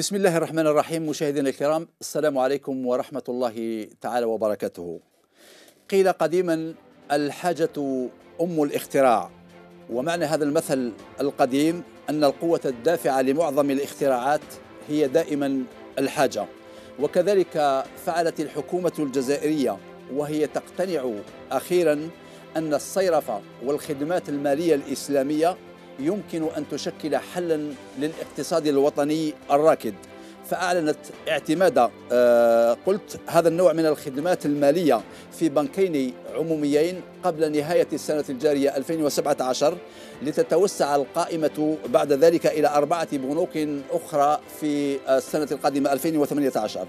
بسم الله الرحمن الرحيم مشاهدينا الكرام السلام عليكم ورحمة الله تعالى وبركاته قيل قديما الحاجة أم الاختراع ومعنى هذا المثل القديم أن القوة الدافعة لمعظم الاختراعات هي دائما الحاجة وكذلك فعلت الحكومة الجزائرية وهي تقتنع أخيرا أن الصيرفة والخدمات المالية الإسلامية يمكن أن تشكل حلا للاقتصاد الوطني الراكد فأعلنت اعتماد آه، قلت هذا النوع من الخدمات المالية في بنكين عموميين قبل نهاية السنة الجارية 2017 لتتوسع القائمة بعد ذلك إلى أربعة بنوك أخرى في السنة القادمة 2018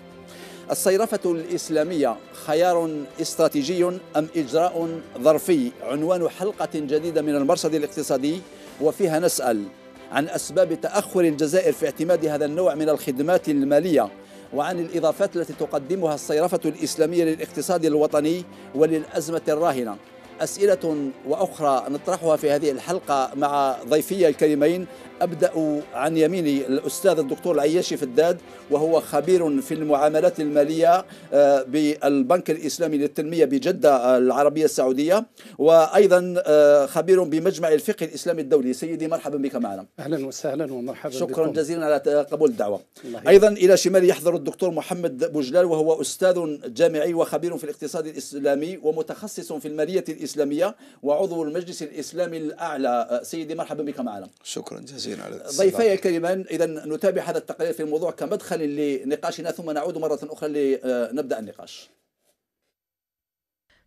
الصيرفة الإسلامية خيار استراتيجي أم إجراء ظرفي عنوان حلقة جديدة من المرصد الاقتصادي وفيها نسأل عن أسباب تأخر الجزائر في اعتماد هذا النوع من الخدمات المالية وعن الإضافات التي تقدمها الصيرفة الإسلامية للاقتصاد الوطني وللأزمة الراهنة أسئلة وأخرى نطرحها في هذه الحلقة مع ضيفي الكريمين أبدأ عن يميني الأستاذ الدكتور العياشي فداد وهو خبير في المعاملات المالية آه، بالبنك الإسلامي للتنمية بجدة آه، العربية السعودية وأيضا آه، خبير بمجمع الفقه الإسلامي الدولي سيدي مرحبا بك معنا أهلا وسهلا ومرحبا شكرا بكم. جزيلا على قبول الدعوة أيضا إلى شمالي يحضر الدكتور محمد بوجلال وهو أستاذ جامعي وخبير في الاقتصاد الإسلامي ومتخصص في المالية الإسلامية الإسلامية وعضو المجلس الإسلامي الأعلى أه، سيدي مرحبا بك معنا شكرا جزيلا على ضيفي الكريمان إذا نتابع هذا التقرير في الموضوع كمدخل لنقاشنا ثم نعود مرة أخرى لنبدأ أه، النقاش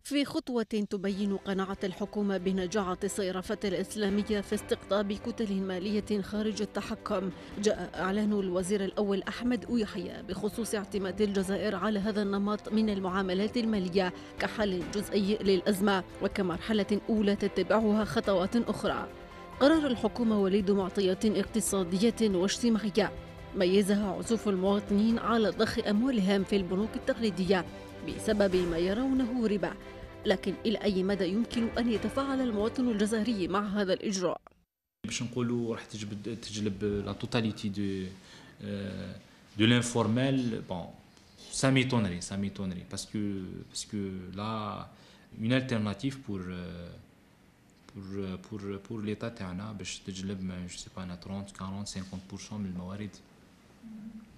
في خطوة تبين قناعة الحكومة بنجاعة الصيرفة الإسلامية في استقطاب كتل مالية خارج التحكم جاء إعلان الوزير الأول أحمد أويحيا بخصوص اعتماد الجزائر على هذا النمط من المعاملات المالية كحل جزئي للأزمة وكمرحلة أولى تتبعها خطوات أخرى قرار الحكومة وليد معطيات اقتصادية واجتماعية ميزها عزوف المواطنين على ضخ أموالهم في البنوك التقليدية بسبب ما يرونه ربا لكن إلى أي مدى يمكن أن يتفاعل المواطن الجزائري مع هذا الإجراء باش نقولوا راح تجلب تجلب لا توتاليتي دو دو لانفورمال بون سامي تونري سامي تونري باسكو باسكو لا اون التيرناتيف بور بور بور بور ليتا تاعنا باش تجلب جو سي با انا 30 40 50% من الموارد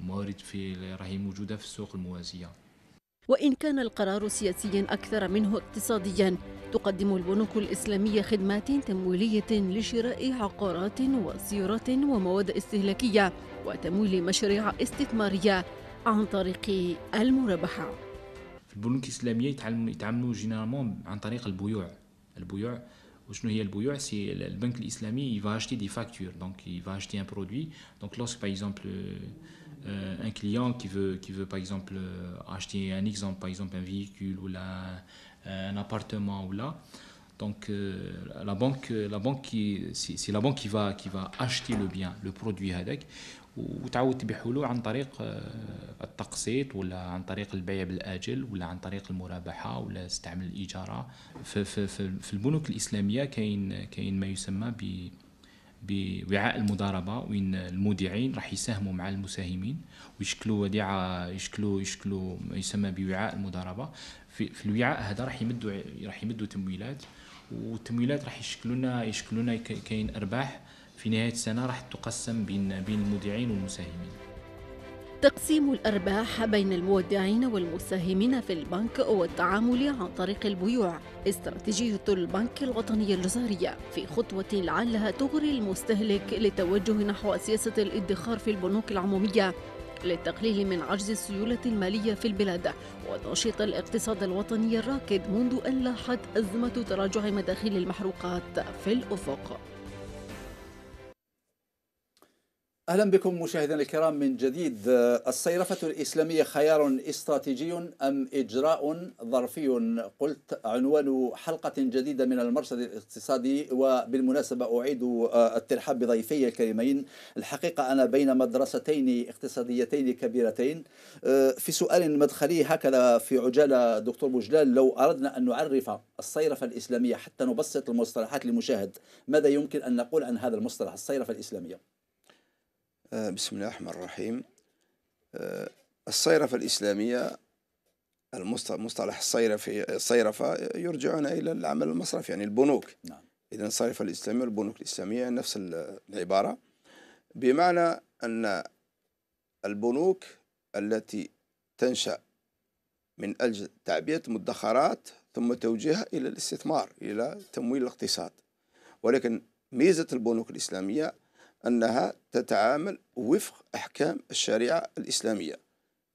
الموارد في راهي موجوده في السوق الموازيه وإن كان القرار سياسيا أكثر منه اقتصاديا تقدم البنوك الإسلامية خدمات تمويلية لشراء عقارات وسيارات ومواد استهلاكية وتمويل مشاريع استثمارية عن طريق في البنوك الإسلامية يتعاملوا جينيرالمون عن طريق البيوع البيوع وشنو هي البيوع سي البنك الإسلامي يفا اشتي دي فاكتور دونك يفا اشتي ان برودوي دونك لوسك باغ اكزومبل Euh, un client qui veut, qui veut par exemple acheter un exemple, par exemple un véhicule ou là, un appartement ou là. Donc euh, la banque, la banque qui, c'est, c'est la banque qui va, qui va acheter le bien, le produit avec ou تبيعه له عن طريق التقسيط ولا عن طريق البيع بالاجل ولا عن طريق المرابحه ولا استعمل الاجاره في, في, في, في البنوك الاسلاميه كاين كاين ما يسمى ب بوعاء المضاربه وين المودعين راح يساهموا مع المساهمين ويشكلوا وديعه يشكلوا يشكلوا ما يسمى بوعاء المضاربه في, في الوعاء هذا راح يمدوا راح يمدوا تمويلات والتمويلات راح يشكلوا لنا يشكلوا لنا كاين ارباح في نهايه السنه راح تقسم بين بين المودعين والمساهمين تقسيم الأرباح بين المودعين والمساهمين في البنك والتعامل عن طريق البيوع استراتيجية البنك الوطني الجزائرية في خطوة لعلها تغري المستهلك للتوجه نحو سياسة الادخار في البنوك العمومية للتقليل من عجز السيولة المالية في البلاد وتنشيط الاقتصاد الوطني الراكد منذ أن لاحت أزمة تراجع مداخيل المحروقات في الأفق أهلا بكم مشاهدينا الكرام من جديد الصيرفة الإسلامية خيار استراتيجي أم إجراء ظرفي قلت عنوان حلقة جديدة من المرصد الاقتصادي وبالمناسبة أعيد آه، الترحاب بضيفي الكريمين الحقيقة أنا بين مدرستين اقتصاديتين كبيرتين آه، في سؤال مدخلي هكذا في عجالة دكتور بوجلال لو أردنا أن نعرف الصيرفة الإسلامية حتى نبسط المصطلحات للمشاهد ماذا يمكن أن نقول عن هذا المصطلح الصيرفة الإسلامية آه، بسم الله الرحمن الرحيم آه، الصيرفة الإسلامية مصطلح الصيرفة الصيرفة يرجعون إلى العمل المصرفي يعني البنوك نعم. إذا الصيرفة الإسلامية والبنوك الإسلامية نفس العبارة بمعنى أن البنوك التي تنشأ من أجل تعبئة مدخرات ثم توجيهها إلى الاستثمار إلى تمويل الاقتصاد ولكن ميزة البنوك الإسلامية أنها تتعامل وفق أحكام الشريعة الإسلامية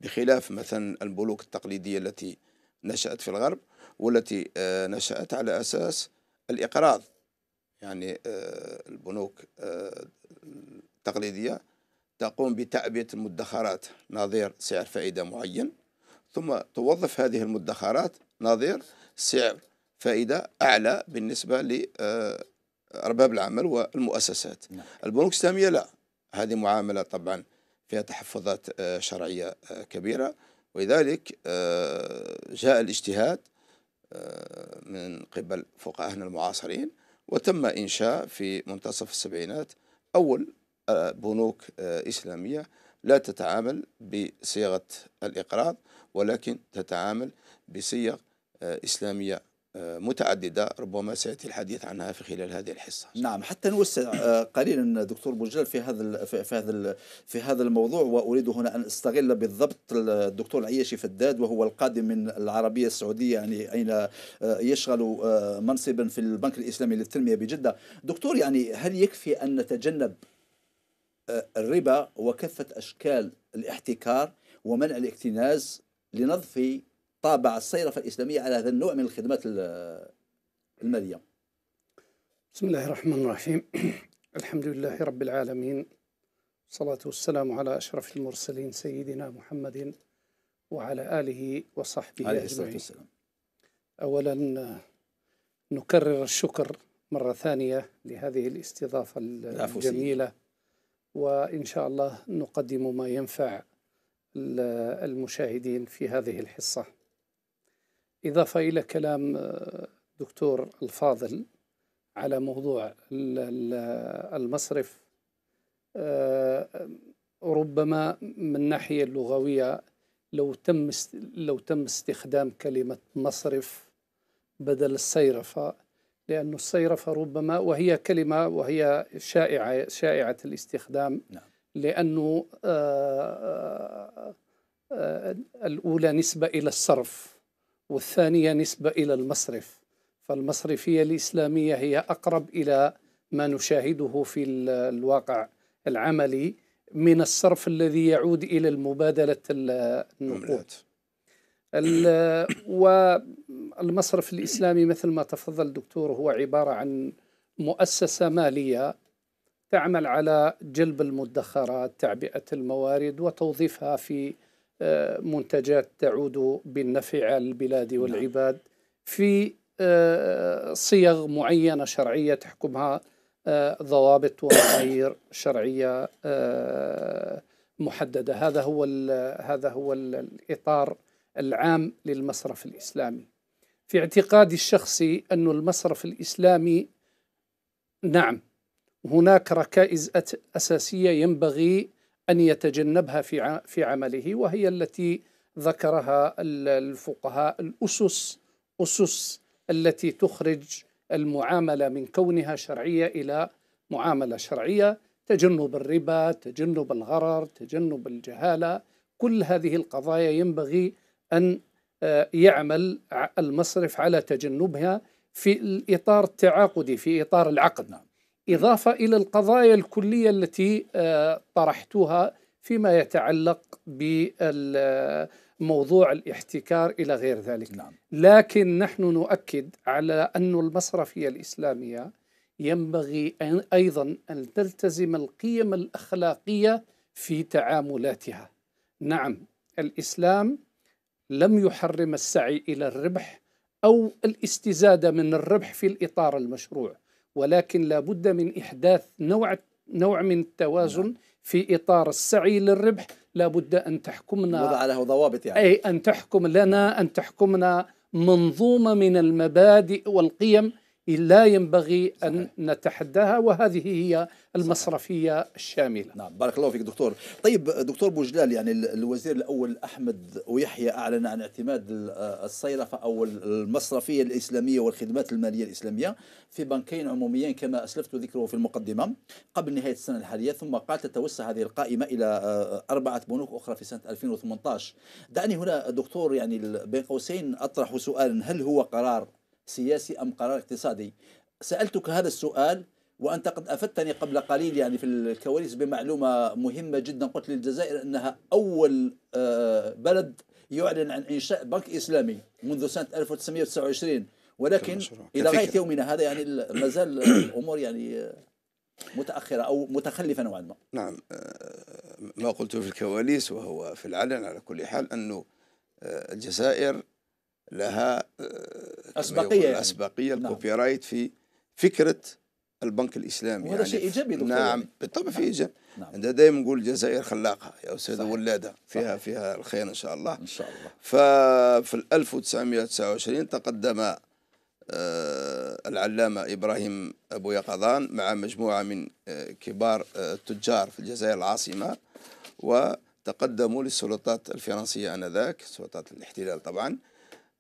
بخلاف مثلا البنوك التقليدية التي نشأت في الغرب والتي آه، نشأت على أساس الإقراض يعني آه، البنوك آه، التقليدية تقوم بتعبئة المدخرات نظير سعر فائدة معين ثم توظف هذه المدخرات نظير سعر فائدة أعلى بالنسبة ارباب العمل والمؤسسات نعم. البنوك الاسلاميه لا هذه معامله طبعا فيها تحفظات آه، شرعيه آه، كبيره ولذلك آه، جاء الاجتهاد من قبل فقهاءنا المعاصرين وتم انشاء في منتصف السبعينات اول بنوك اسلاميه لا تتعامل بصيغه الاقراض ولكن تتعامل بصيغ اسلاميه متعددة ربما سيأتي الحديث عنها في خلال هذه الحصة نعم حتى نوسع آه، قليلا دكتور بوجال في هذا في هذا في هذا الموضوع وأريد هنا أن استغل بالضبط الدكتور العياشي فداد وهو القادم من العربية السعودية يعني أين آه، يشغل آه، منصبا في البنك الإسلامي للتنمية بجدة دكتور يعني هل يكفي أن نتجنب الربا وكافة أشكال الاحتكار ومنع الاكتناز لنضفي طابع الصيرفة الإسلامية على هذا النوع من الخدمات المالية بسم الله الرحمن الرحيم الحمد لله رب العالمين والصلاة والسلام على أشرف المرسلين سيدنا محمد وعلى آله وصحبه عليه الصلاة والسلام أولا نكرر الشكر مرة ثانية لهذه الاستضافة الجميلة وإن شاء الله نقدم ما ينفع المشاهدين في هذه الحصة إضافة إلى كلام آه، دكتور الفاضل على موضوع المصرف آه، ربما من الناحية اللغوية لو تم لو تم استخدام كلمة مصرف بدل الصيرفة لأن الصيرفة ربما وهي كلمة وهي شائعة شائعة الاستخدام نعم. لأنه آه، الأولى نسبة إلى الصرف والثانية نسبة إلى المصرف فالمصرفية الإسلامية هي أقرب إلى ما نشاهده في الواقع العملي من الصرف الذي يعود إلى المبادلة النقود والمصرف الإسلامي مثل ما تفضل دكتور هو عبارة عن مؤسسة مالية تعمل على جلب المدخرات تعبئة الموارد وتوظيفها في آه، منتجات تعود بالنفع على البلاد نعم. والعباد في آه، صيغ معينة شرعية تحكمها آه، ضوابط ومعايير شرعية محددة هذا هو هذا هو الإطار العام للمصرف الإسلامي في اعتقادي الشخصي أن المصرف الإسلامي نعم هناك ركائز أساسية ينبغي أن يتجنبها في في عمله وهي التي ذكرها الفقهاء الأسس أسس التي تخرج المعاملة من كونها شرعية إلى معاملة شرعية تجنب الربا تجنب الغرر تجنب الجهالة كل هذه القضايا ينبغي أن آه، يعمل المصرف على تجنبها في الإطار التعاقدي في إطار العقد نعم. إضافة إلى القضايا الكلية التي آه، طرحتها فيما يتعلق بموضوع الاحتكار إلى غير ذلك نعم. لكن نحن نؤكد على أن المصرفية الإسلامية ينبغي أيضا أن تلتزم القيم الأخلاقية في تعاملاتها نعم الإسلام لم يحرم السعي إلى الربح أو الاستزادة من الربح في الإطار المشروع ولكن لابد من إحداث نوع نوع من التوازن نعم. في إطار السعي للربح لابد أن تحكمنا وضع له ضوابط يعني أي أن تحكم لنا أن تحكمنا منظومة من المبادئ والقيم لا ينبغي صحيح. أن نتحداها وهذه هي المصرفية صحيح. الشاملة نعم بارك الله فيك دكتور طيب دكتور بوجلال يعني الوزير الأول أحمد ويحيى أعلن عن اعتماد الصيرفة أو المصرفية الإسلامية والخدمات المالية الإسلامية في بنكين عموميين كما أسلفت ذكره في المقدمة قبل نهاية السنة الحالية ثم قال تتوسع هذه القائمة إلى آه، أربعة بنوك أخرى في سنة 2018 دعني هنا دكتور يعني بين قوسين أطرح سؤالا هل هو قرار سياسي أم قرار اقتصادي سألتك هذا السؤال وأنت قد أفدتني قبل قليل يعني في الكواليس بمعلومة مهمة جدا قلت للجزائر أنها أول آه، بلد يعلن عن إنشاء بنك إسلامي منذ سنة 1929 ولكن إلى غاية يومنا هذا يعني ما زال الأمور يعني آه، متأخرة أو متخلفة نوعا ما نعم آه، ما قلته في الكواليس وهو في العلن على كل حال أنه الجزائر لها آه، أسبقية يعني. الكوبي نعم. رايت في فكرة البنك الاسلامي وهذا يعني شيء ايجابي دكتور نعم يعني. بالطبع في نعم. ايجاب نعم. دائما نقول الجزائر خلاقه يا استاذه ولاده فيها صحيح. فيها الخير ان شاء الله ان شاء الله ففي 1929 تقدم آه، العلامة إبراهيم أبو يقظان مع مجموعة من آه، كبار التجار في الجزائر العاصمة وتقدموا للسلطات الفرنسية آنذاك سلطات الاحتلال طبعا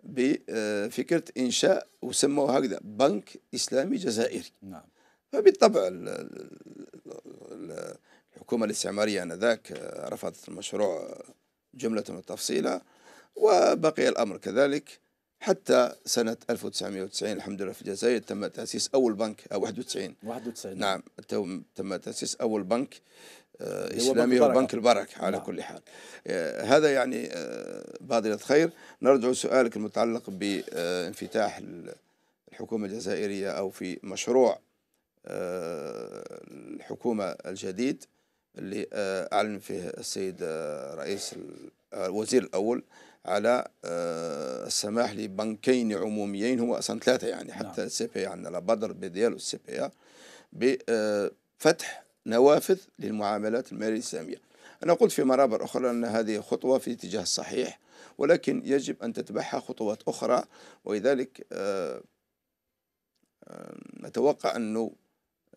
بفكره انشاء وسموه هكذا بنك اسلامي جزائري نعم فبالطبع الحكومه الاستعماريه انذاك رفضت المشروع جمله وتفصيلا وبقي الامر كذلك حتى سنة 1990 الحمد لله في الجزائر تم تأسيس أول بنك أو 91 91 نعم تم تأسيس أول بنك آه، إسلامي وبنك البركة على نعم. كل حال آه، هذا يعني آه، بادرة خير نرجع سؤالك المتعلق بانفتاح الحكومة الجزائرية أو في مشروع الحكومة الجديد اللي أعلن فيه السيد رئيس الوزير الأول على السماح لبنكين عموميين هما أصلا ثلاثة يعني حتى نعم. السي بي عندنا بدر لابادر بديال والسي بي بفتح نوافذ للمعاملات المالية السامية أنا قلت في مرابر أخرى أن هذه خطوة في اتجاه الصحيح ولكن يجب أن تتبعها خطوات أخرى ولذلك آه، آه، نتوقع أنه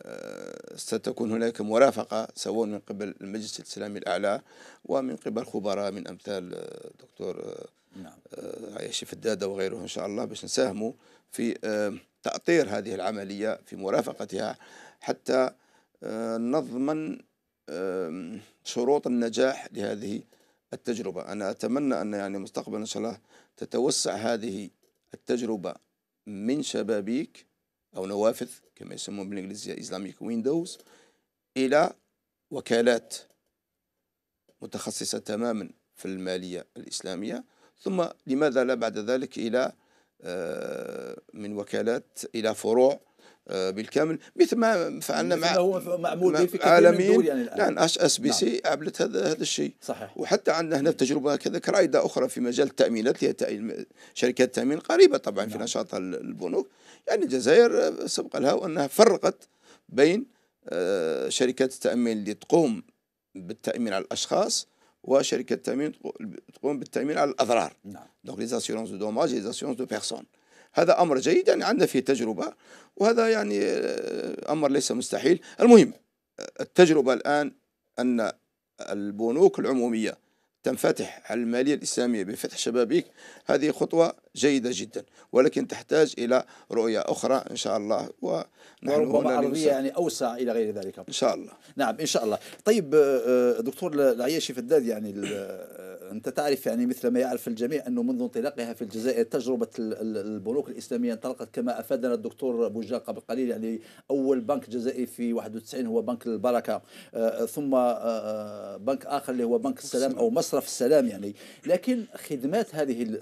آه، ستكون هناك مرافقة سواء من قبل المجلس الإسلامي الأعلى ومن قبل خبراء من أمثال الدكتور نعم. عياشي فدادة وغيره إن شاء الله باش نساهموا في تأطير هذه العملية في مرافقتها حتى آه، نضمن شروط النجاح لهذه التجربة أنا أتمنى أن يعني مستقبلا إن شاء الله تتوسع هذه التجربة من شبابيك أو نوافذ كما يسمون بالإنجليزية إسلاميك ويندوز إلى وكالات متخصصة تماما في المالية الإسلامية ثم لماذا لا بعد ذلك إلى آه، من وكالات إلى فروع آه، بالكامل مثل ما فعلنا مع هو معمول في كثير يعني الان نعم، اش اس بي سي نعم. عملت هذا هذا الشيء صحيح وحتى عندنا هنا تجربه كذا رائده اخرى في مجال التامينات هي شركات التامين قريبه طبعا نعم. في نشاط البنوك يعني الجزائر آه، سبق لها وانها فرقت بين آه، شركات التامين اللي تقوم بالتامين على الاشخاص وشركه التامين تقوم بالتامين على الاضرار نعم دونك لي اسيورونس دو دوماج لي اسيورونس دو بيرسون هذا أمر جيد يعني عندنا فيه تجربة وهذا يعني آه، أمر ليس مستحيل المهم آه، التجربة الآن أن البنوك العمومية تنفتح على المالية الإسلامية بفتح شبابيك هذه خطوة جيدة جدا ولكن تحتاج إلى رؤية أخرى إن شاء الله ونحن وربما أرضية يعني أوسع إلى غير ذلك إن شاء الله نعم إن شاء الله طيب آه، دكتور العياشي فداد يعني أنت تعرف يعني مثل ما يعرف الجميع أنه منذ انطلاقها في الجزائر تجربة البنوك الإسلامية انطلقت كما أفادنا الدكتور بوجا قبل قليل يعني أول بنك جزائري في 91 هو بنك البركة آه، ثم آه، آه، بنك آخر اللي هو بنك السلام أو مصرف السلام يعني لكن خدمات هذه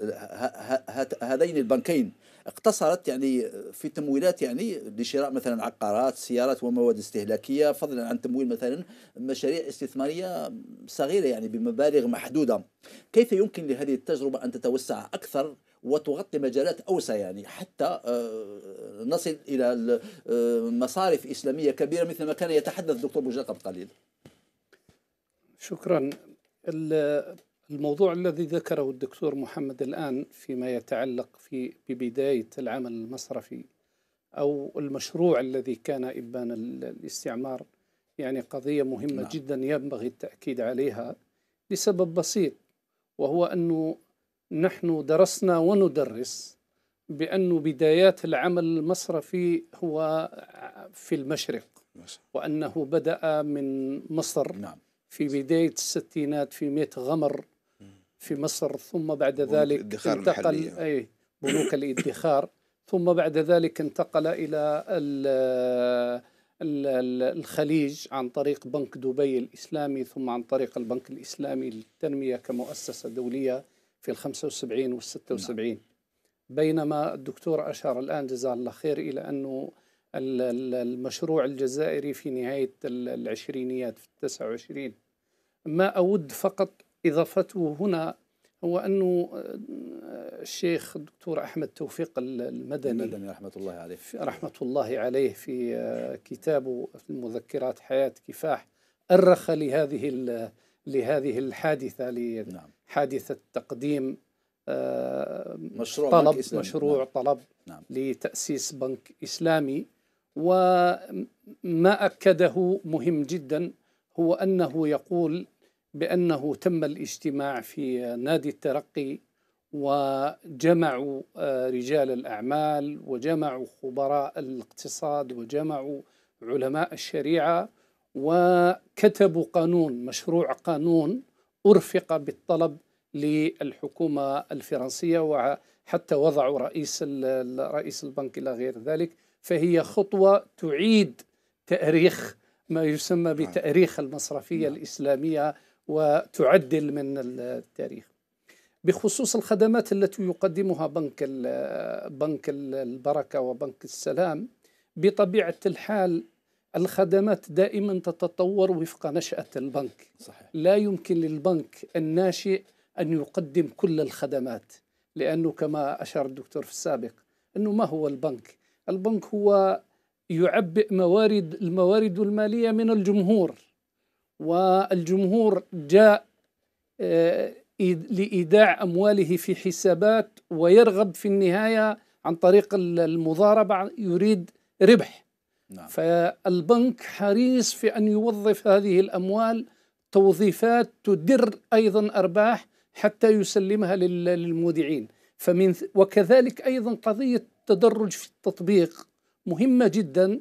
هذين البنكين اقتصرت يعني في تمويلات يعني لشراء مثلا عقارات سيارات ومواد استهلاكيه فضلا عن تمويل مثلا مشاريع استثماريه صغيره يعني بمبالغ محدوده كيف يمكن لهذه التجربه ان تتوسع اكثر وتغطي مجالات أوسع يعني حتى آه، نصل إلى آه، مصارف إسلامية كبيرة مثل ما كان يتحدث الدكتور بوجاقب قبل قليل شكرا الموضوع الذي ذكره الدكتور محمد الآن فيما يتعلق في ببداية العمل المصرفي أو المشروع الذي كان إبان الاستعمار يعني قضية مهمة نعم. جدا ينبغي التأكيد عليها لسبب بسيط وهو أنه نحن درسنا وندرس بأن بدايات العمل المصرفي هو في المشرق وأنه بدأ من مصر نعم. في بداية الستينات في مئة غمر في مصر ثم بعد ذلك انتقل أي بنوك الادخار ثم بعد ذلك انتقل إلى الخليج عن طريق بنك دبي الإسلامي ثم عن طريق البنك الإسلامي للتنمية كمؤسسة دولية في ال 75 وال 76 نعم. بينما الدكتور أشار الآن جزاه الله خير إلى أنه المشروع الجزائري في نهاية العشرينيات في 29 ما أود فقط إضافته هنا هو أنه آه، الشيخ الدكتور أحمد توفيق المدني المدني رحمة الله عليه رحمة الله عليه في آه، كتابه في المذكرات حياة كفاح أرخ لهذه لهذه الحادثة نعم. لحادثة تقديم آه، مشروع طلب بنك مشروع نعم. طلب نعم. لتأسيس بنك إسلامي وما أكده مهم جدا هو أنه يقول بأنه تم الاجتماع في نادي الترقي وجمعوا آه، رجال الأعمال وجمعوا خبراء الاقتصاد وجمعوا علماء الشريعة وكتبوا قانون مشروع قانون أرفق بالطلب للحكومة الفرنسية وحتى وضعوا رئيس رئيس البنك إلى غير ذلك فهي خطوة تعيد تأريخ ما يسمى نعم. بتأريخ المصرفية نعم. الإسلامية وتعدل من التاريخ بخصوص الخدمات التي يقدمها بنك بنك البركه وبنك السلام بطبيعه الحال الخدمات دائما تتطور وفق نشأة البنك صحيح. لا يمكن للبنك الناشئ أن يقدم كل الخدمات لأنه كما أشار الدكتور في السابق أنه ما هو البنك البنك هو يعبئ موارد الموارد المالية من الجمهور والجمهور جاء آه، لإيداع أمواله في حسابات ويرغب في النهاية عن طريق المضاربة يريد ربح نعم. فالبنك حريص في أن يوظف هذه الأموال توظيفات تدر أيضا أرباح حتى يسلمها للمودعين فمن وكذلك أيضا قضية التدرج في التطبيق مهمة جدا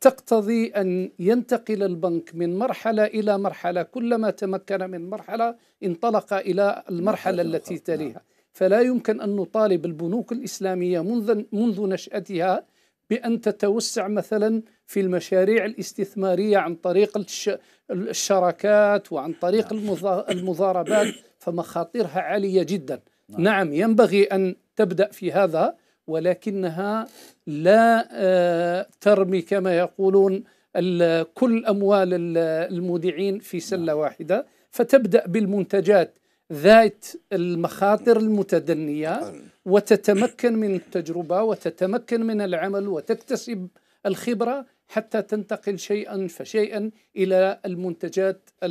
تقتضي ان ينتقل البنك من مرحله الى مرحله كلما تمكن من مرحله انطلق الى المرحله التي تليها فلا يمكن ان نطالب البنوك الاسلاميه منذ منذ نشاتها بان تتوسع مثلا في المشاريع الاستثماريه عن طريق الشراكات وعن طريق نعم. المضاربات فمخاطرها عاليه جدا نعم. نعم ينبغي ان تبدا في هذا ولكنها لا آه، ترمي كما يقولون كل أموال المودعين في سلة نعم. واحدة فتبدأ بالمنتجات ذات المخاطر المتدنية وتتمكن من التجربة وتتمكن من العمل وتكتسب الخبرة حتى تنتقل شيئا فشيئا إلى المنتجات نعم.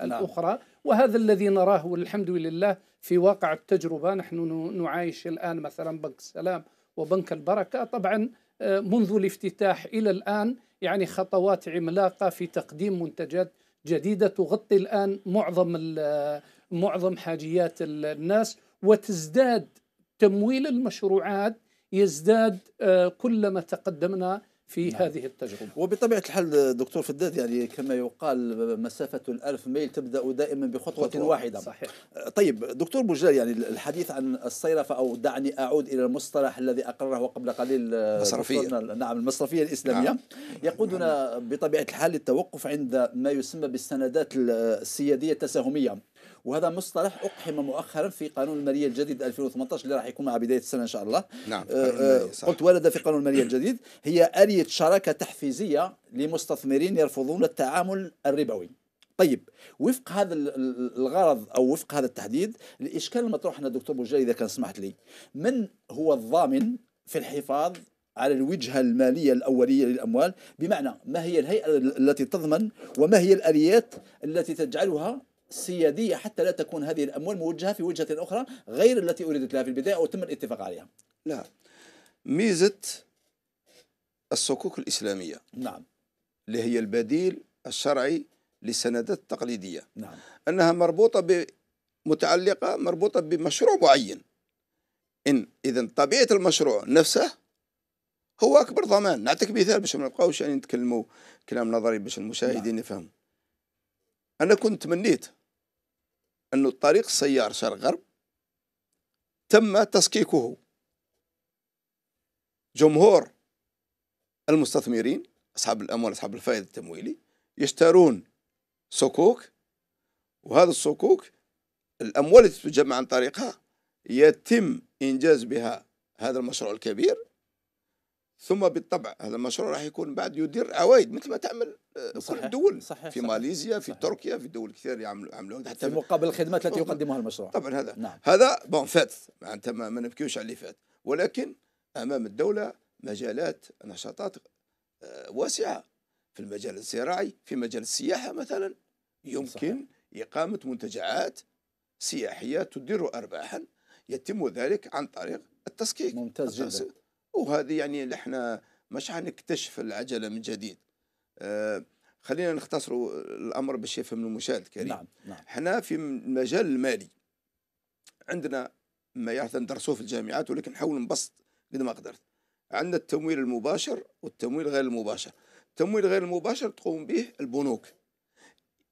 الأخرى وهذا الذي نراه والحمد لله في واقع التجربة نحن نعايش الآن مثلا بنك السلام وبنك البركة طبعا آه، منذ الافتتاح إلى الآن يعني خطوات عملاقة في تقديم منتجات جديدة تغطي الآن معظم آه، معظم حاجيات الناس وتزداد تمويل المشروعات يزداد آه، كلما تقدمنا في نعم. هذه التجربة وبطبيعة الحال دكتور فداد يعني كما يقال مسافة الألف ميل تبدأ دائما بخطوة خطوة. واحدة صحيح. أه، طيب دكتور بوجال يعني الحديث عن الصيرفة أو دعني أعود إلى المصطلح الذي أقرره قبل قليل آه، المصرفية نعم المصرفية الإسلامية نعم. يقودنا نعم. بطبيعة الحال للتوقف عند ما يسمى بالسندات السيادية التساهمية وهذا مصطلح اقحم مؤخرا في قانون الماليه الجديد 2018 اللي راح يكون مع بدايه السنه ان شاء الله نعم آه، آه، قلت ورد في قانون الماليه الجديد هي اليه شراكه تحفيزيه لمستثمرين يرفضون التعامل الربوي طيب وفق هذا الغرض او وفق هذا التحديد الاشكال المطروح هنا دكتور بوجاي اذا كان سمحت لي من هو الضامن في الحفاظ على الوجهة المالية الأولية للأموال بمعنى ما هي الهيئة التي تضمن وما هي الآليات التي تجعلها سيادية حتى لا تكون هذه الأموال موجهة في وجهة أخرى غير التي أريدت لها في البداية أو تم الاتفاق عليها لا ميزة الصكوك الإسلامية نعم اللي هي البديل الشرعي للسندات التقليدية نعم. أنها مربوطة ب متعلقة مربوطة بمشروع معين إن إذا طبيعة المشروع نفسه هو أكبر ضمان نعطيك مثال باش ما نبقاوش يعني نتكلموا كلام نظري باش المشاهدين نعم. يفهموا أنا كنت تمنيت أنه الطريق السيار شرق غرب تم تسكيكه جمهور المستثمرين أصحاب الأموال أصحاب الفائدة التمويلي يشترون صكوك وهذا الصكوك الأموال التي تجمع عن طريقها يتم إنجاز بها هذا المشروع الكبير ثم بالطبع هذا المشروع راح يكون بعد يدير عوائد مثل ما تعمل آه، صحيح. كل الدول صحيح. في ماليزيا في صحيح. تركيا في دول كثير يعملوا يعملوا حتى في مقابل الخدمات التي يقدمها المشروع طبعا هذا نعم. هذا بون فات معناتها ما, ما نبكيوش على اللي فات ولكن امام الدوله مجالات نشاطات آه، واسعه في المجال الزراعي في مجال السياحه مثلا يمكن صحيح. اقامه منتجعات سياحيه تدير ارباحا يتم ذلك عن طريق التسكيك ممتاز التسكيك. جدا وهذه يعني احنا مش حنكتشف العجله من جديد آه، خلينا نختصروا الامر باش يفهم المشاهد الكريم نعم نعم احنا في المجال المالي عندنا ما يعرف ندرسوه في الجامعات ولكن نحاول نبسط قد ما قدرت عندنا التمويل المباشر والتمويل غير المباشر التمويل غير المباشر تقوم به البنوك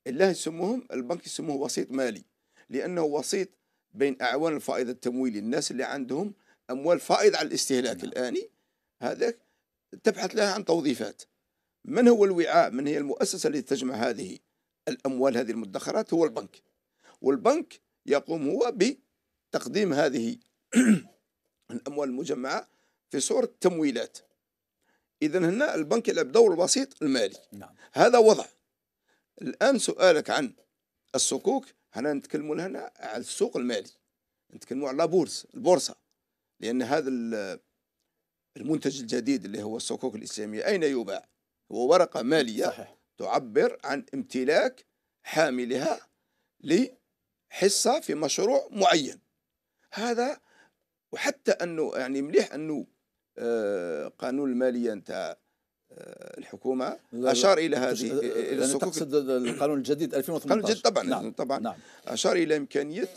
الله يسموهم البنك يسموه وسيط مالي لانه وسيط بين اعوان الفائض التمويلي الناس اللي عندهم أموال فائض على الاستهلاك نعم. الآني هذاك تبحث لها عن توظيفات من هو الوعاء من هي المؤسسة التي تجمع هذه الأموال هذه المدخرات هو البنك والبنك يقوم هو بتقديم هذه الأموال المجمعة في صورة تمويلات إذا هنا البنك يلعب دور البسيط المالي نعم. هذا وضع الآن سؤالك عن الصكوك هنا نتكلموا هنا على السوق المالي نتكلموا على بورس البورصة لأن هذا المنتج الجديد اللي هو الصكوك الإسلامية أين يباع؟ هو ورقة مالية صحيح. تعبر عن امتلاك حاملها لحصة في مشروع معين هذا وحتى أنه يعني مليح أنه آه، قانون المالية نتاع آه، الحكومه اشار الى هذه الى آه، الصكوك تقصد القانون الجديد 2018 القانون الجديد طبعا نعم. طبعا نعم. اشار الى امكانيه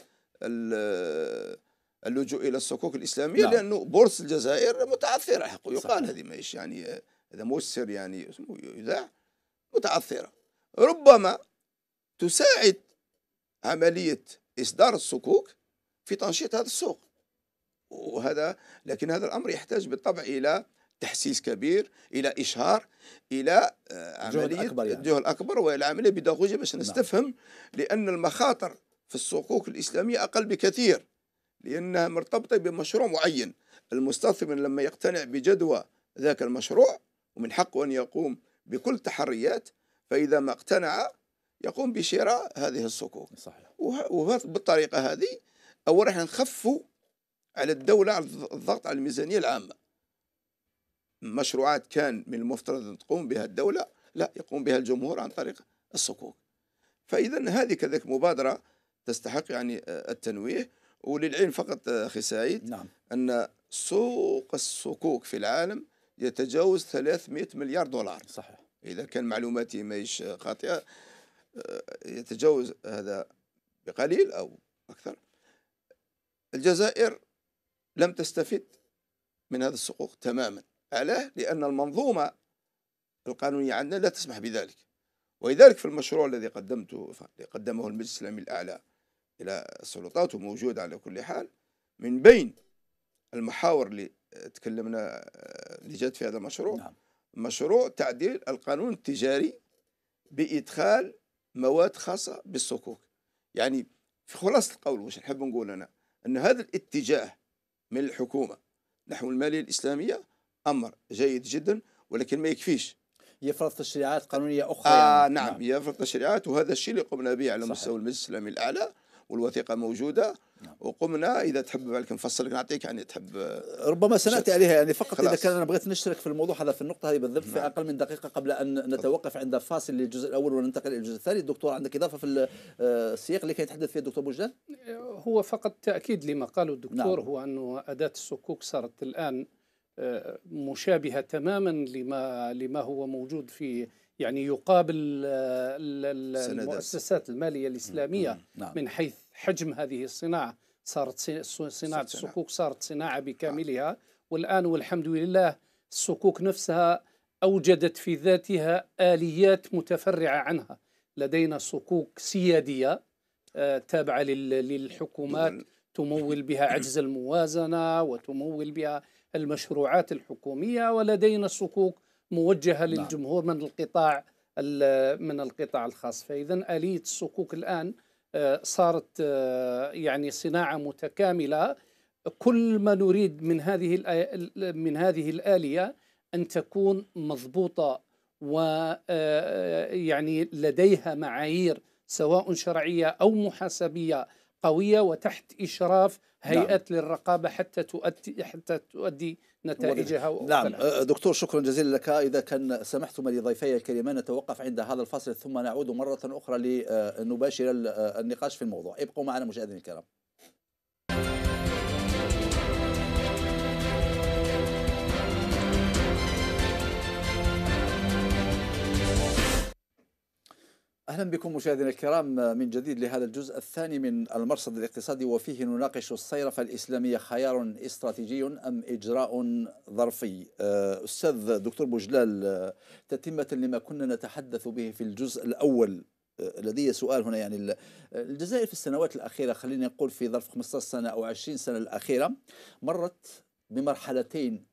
اللجوء الى الصكوك الاسلاميه لا. نعم. لانه بورصه الجزائر متعثره حق يقال هذه ماهيش يعني هذا مو يعني اسمه يذاع متعثره ربما تساعد عمليه اصدار الصكوك في تنشيط هذا السوق وهذا لكن هذا الامر يحتاج بالطبع الى تحسيس كبير الى اشهار الى آه، عمليه يعني. الجهد يعني. الاكبر والى عمليه بيداغوجيه باش نعم. نستفهم لان المخاطر في الصكوك الاسلاميه اقل بكثير لأنها مرتبطة بمشروع معين المستثمر لما يقتنع بجدوى ذاك المشروع ومن حقه أن يقوم بكل تحريات فإذا ما اقتنع يقوم بشراء هذه الصكوك صحيح وبالطريقة هذه أولا راح نخفوا على الدولة على الضغط على الميزانية العامة مشروعات كان من المفترض أن تقوم بها الدولة لا يقوم بها الجمهور عن طريق الصكوك فإذا هذه كذلك مبادرة تستحق يعني آه، التنويه وللعلم فقط آه، أخي سعيد نعم. أن سوق الصكوك في العالم يتجاوز 300 مليار دولار صحيح إذا كان معلوماتي ماهيش خاطئه آه، يتجاوز هذا بقليل أو أكثر الجزائر لم تستفد من هذا الصكوك تماما علاه لأن المنظومة القانونية عندنا لا تسمح بذلك ولذلك في المشروع الذي قدمته قدمه المجلس الإسلامي الأعلى إلى السلطات وموجود على كل حال من بين المحاور اللي تكلمنا آه، اللي جات في هذا المشروع نعم. مشروع تعديل القانون التجاري بإدخال مواد خاصة بالصكوك يعني في خلاصة القول واش نحب نقول أنا أن هذا الاتجاه من الحكومة نحو المالية الإسلامية أمر جيد جدا ولكن ما يكفيش يفرض تشريعات قانونية أخرى آه يعني. نعم, نعم يفرض تشريعات وهذا الشيء اللي قمنا به على مستوى المجلس الإسلامي الأعلى والوثيقه موجوده نعم. وقمنا اذا تحب بالك نفصل لك نعطيك يعني تحب ربما سناتي عليها يعني فقط خلاص. اذا كان انا بغيت نشترك في الموضوع هذا في النقطه هذه بالضبط في نعم. اقل من دقيقه قبل ان نتوقف عند فاصل للجزء الاول وننتقل الى الجزء الثاني الدكتور عندك اضافه في السياق آه، اللي كان يتحدث فيه الدكتور بوجدان هو فقط تاكيد لما قاله الدكتور نعم. هو انه اداه الصكوك صارت الان آه، مشابهه تماما لما لما هو موجود في يعني يقابل آه، المؤسسات المالية الإسلامية نعم. من حيث حجم هذه الصناعة صارت صناعة الصكوك صارت صناعة نعم. بكاملها والآن والحمد لله الصكوك نفسها أوجدت في ذاتها آليات متفرعة عنها لدينا صكوك سيادية آه، تابعة للحكومات تمول بها عجز الموازنة وتمول بها المشروعات الحكومية ولدينا صكوك موجهه نعم. للجمهور من القطاع من القطاع الخاص فاذا اليه الصكوك الان آه، صارت آه، يعني صناعه متكامله كل ما نريد من هذه من هذه الاليه ان تكون مضبوطه ويعني آه، لديها معايير سواء شرعيه او محاسبيه قويه وتحت اشراف نعم. هيئة نعم. للرقابه حتى تؤدي حتى تؤدي نتائجها نعم أه، دكتور شكرا جزيلا لك اذا كان سمحتم لضيفي الكريمين نتوقف عند هذا الفصل ثم نعود مره اخرى لنباشر النقاش في الموضوع ابقوا معنا مشاهدينا الكرام أهلا بكم مشاهدينا الكرام من جديد لهذا الجزء الثاني من المرصد الاقتصادي وفيه نناقش الصيرفة الإسلامية خيار استراتيجي أم إجراء ظرفي آه، أستاذ دكتور بوجلال آه، تتمة لما كنا نتحدث به في الجزء الأول آه، لدي سؤال هنا يعني الجزائر في السنوات الأخيرة خلينا نقول في ظرف 15 سنة أو 20 سنة الأخيرة مرت بمرحلتين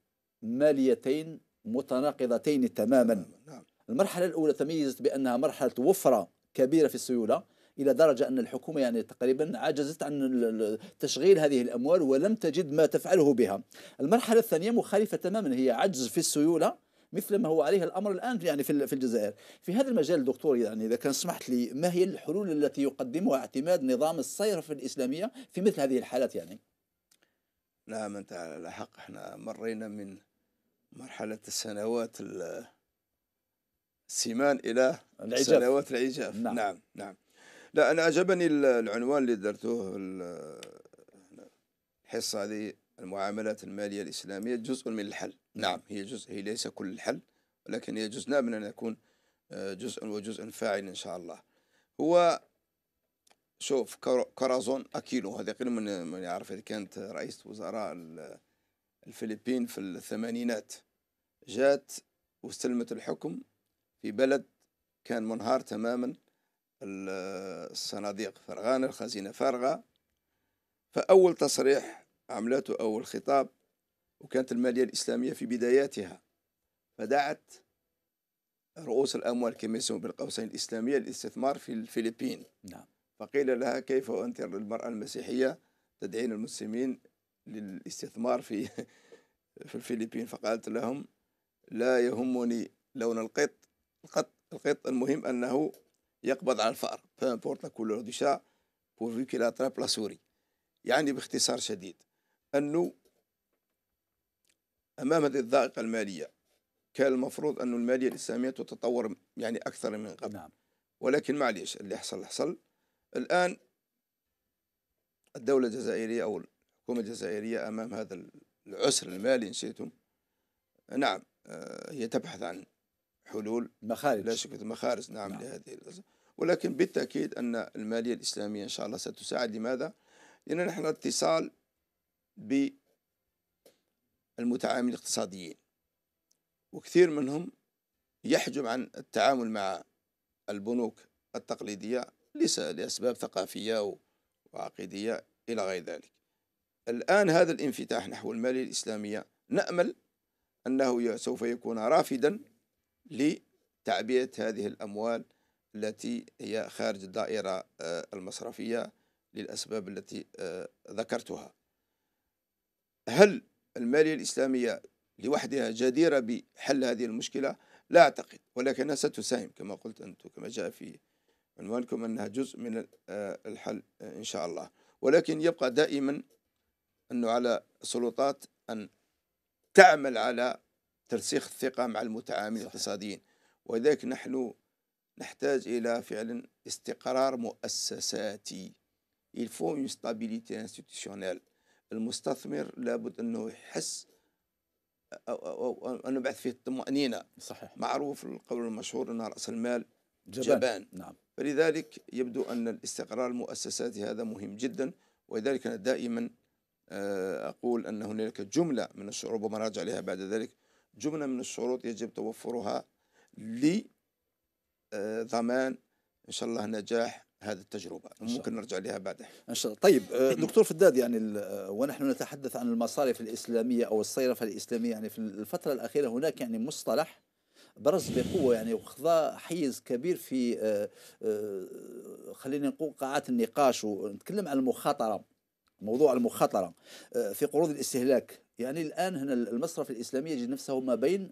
ماليتين متناقضتين تماما نعم. نعم. المرحلة الأولى تميزت بأنها مرحلة وفرة كبيرة في السيولة إلى درجة أن الحكومة يعني تقريبا عجزت عن تشغيل هذه الأموال ولم تجد ما تفعله بها المرحلة الثانية مخالفة تماما هي عجز في السيولة مثل ما هو عليه الامر الان يعني في الجزائر في هذا المجال دكتور يعني اذا كان سمحت لي ما هي الحلول التي يقدمها اعتماد نظام الصيرفه الاسلاميه في مثل هذه الحالات يعني نعم انت على الحق احنا مرينا من مرحله السنوات سمان الى العجاف. سنوات العجاف نعم. نعم نعم لا انا عجبني العنوان اللي درتوه الحصه هذه المعاملات الماليه الاسلاميه جزء من الحل نعم, نعم، هي جزء هي ليس كل الحل ولكن هي جزء من ان يكون آه، جزء وجزء فاعل ان شاء الله هو شوف كرازون اكيلو هذا قل من من يعرف اذا كانت رئيسة وزراء الفلبين في الثمانينات جات واستلمت الحكم في بلد كان منهار تماما الصناديق فرغانة الخزينة فارغة فأول تصريح عملته أول خطاب وكانت المالية الإسلامية في بداياتها فدعت رؤوس الأموال كما يسمون بالقوسين الإسلامية للاستثمار في الفلبين نعم. فقيل لها كيف أنت المرأة المسيحية تدعين المسلمين للاستثمار في في الفلبين فقالت لهم لا يهمني لون القط القط القط المهم انه يقبض على الفأر peu importe دو شا du كي pourvu يعني باختصار شديد انه امام هذه الضائقه الماليه كان المفروض أن الماليه الاسلاميه تتطور يعني اكثر من قبل نعم. ولكن معليش اللي حصل حصل الان الدوله الجزائريه او الحكومه الجزائريه امام هذا العسر المالي نسيتم نعم آه، هي تبحث عن حلول مخارج لا شك المخارج نعم, نعم. لهذه الأزمة ولكن بالتأكيد أن المالية الإسلامية إن شاء الله ستساعد لماذا؟ لأن نحن اتصال بالمتعاملين الاقتصاديين وكثير منهم يحجب عن التعامل مع البنوك التقليدية ليس لأسباب ثقافية وعقيدية إلى غير ذلك الآن هذا الانفتاح نحو المالية الإسلامية نأمل أنه سوف يكون رافدا لتعبئة هذه الأموال التي هي خارج الدائرة آه، المصرفية للأسباب التي آه، ذكرتها هل المالية الإسلامية لوحدها جديرة بحل هذه المشكلة لا أعتقد ولكنها ستساهم كما قلت أنت كما جاء في عنوانكم أنها جزء من آه، الحل إن شاء الله ولكن يبقى دائما أنه على السلطات أن تعمل على ترسيخ الثقة مع المتعاملين الاقتصاديين وذلك نحن نحتاج إلى فعلا استقرار مؤسساتي il faut une stabilité المستثمر لابد أنه يحس أو, أو, أو أن نبعث فيه الطمأنينة صحيح معروف القول المشهور أن رأس المال جبان, جبان. نعم. فلذلك يبدو أن الاستقرار المؤسساتي هذا مهم جدا ولذلك أنا دائما آه، أقول أن هنالك جملة من الشعوب وما نرجع عليها بعد ذلك جملة من الشروط يجب توفرها لضمان إن شاء الله نجاح هذه التجربة ممكن نرجع لها بعدها إن شاء الله طيب آه، نعم. دكتور فداد يعني آه، ونحن نتحدث عن المصارف الإسلامية أو الصيرفة الإسلامية يعني في الفترة الأخيرة هناك يعني مصطلح برز بقوه يعني وخضى حيز كبير في آه، خلينا نقول قاعات النقاش ونتكلم عن المخاطره موضوع المخاطره في قروض الاستهلاك يعني الآن هنا المصرف الإسلامي يجد نفسه ما بين